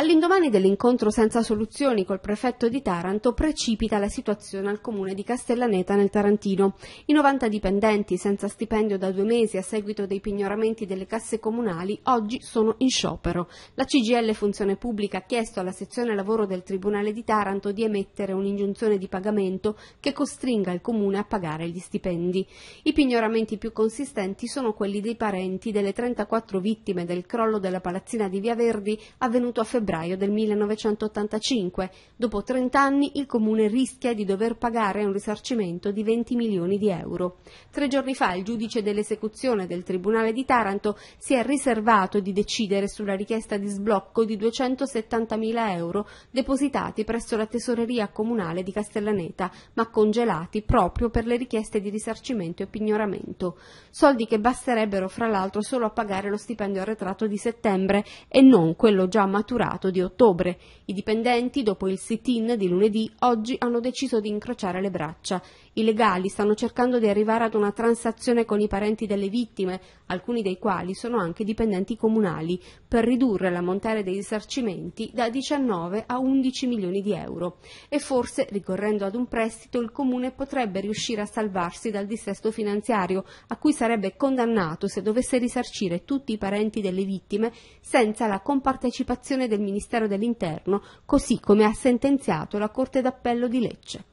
All'indomani dell'incontro senza soluzioni col prefetto di Taranto precipita la situazione al comune di Castellaneta nel Tarantino. I 90 dipendenti senza stipendio da due mesi a seguito dei pignoramenti delle casse comunali oggi sono in sciopero. La CGL Funzione Pubblica ha chiesto alla sezione lavoro del Tribunale di Taranto di emettere un'ingiunzione di pagamento che costringa il comune a pagare gli stipendi. I pignoramenti più consistenti sono quelli dei parenti delle 34 vittime del crollo della palazzina di Via Verdi avvenuto a febbraio febbraio del 1985. Dopo 30 anni il comune rischia di dover pagare un risarcimento di 20 milioni di euro. Tre giorni fa il giudice dell'esecuzione del Tribunale di Taranto si è riservato di decidere sulla richiesta di sblocco di 270 mila euro depositati presso la tesoreria comunale di Castellaneta, ma congelati proprio per le richieste di risarcimento e pignoramento. Soldi che basterebbero fra l'altro solo a pagare lo stipendio arretrato di settembre e non quello già maturato stato di ottobre. I dipendenti, dopo il sit-in di lunedì, oggi hanno deciso di incrociare le braccia. I legali stanno cercando di arrivare ad una transazione con i parenti delle vittime, alcuni dei quali sono anche dipendenti comunali, per ridurre l'ammontare dei risarcimenti da 19 a 11 milioni di euro. E forse, ricorrendo ad un prestito, il comune potrebbe riuscire a salvarsi dal dissesto finanziario, a cui sarebbe condannato se dovesse risarcire tutti i parenti delle vittime senza la compartecipazione del del Ministero dell'Interno, così come ha sentenziato la Corte d'Appello di Lecce.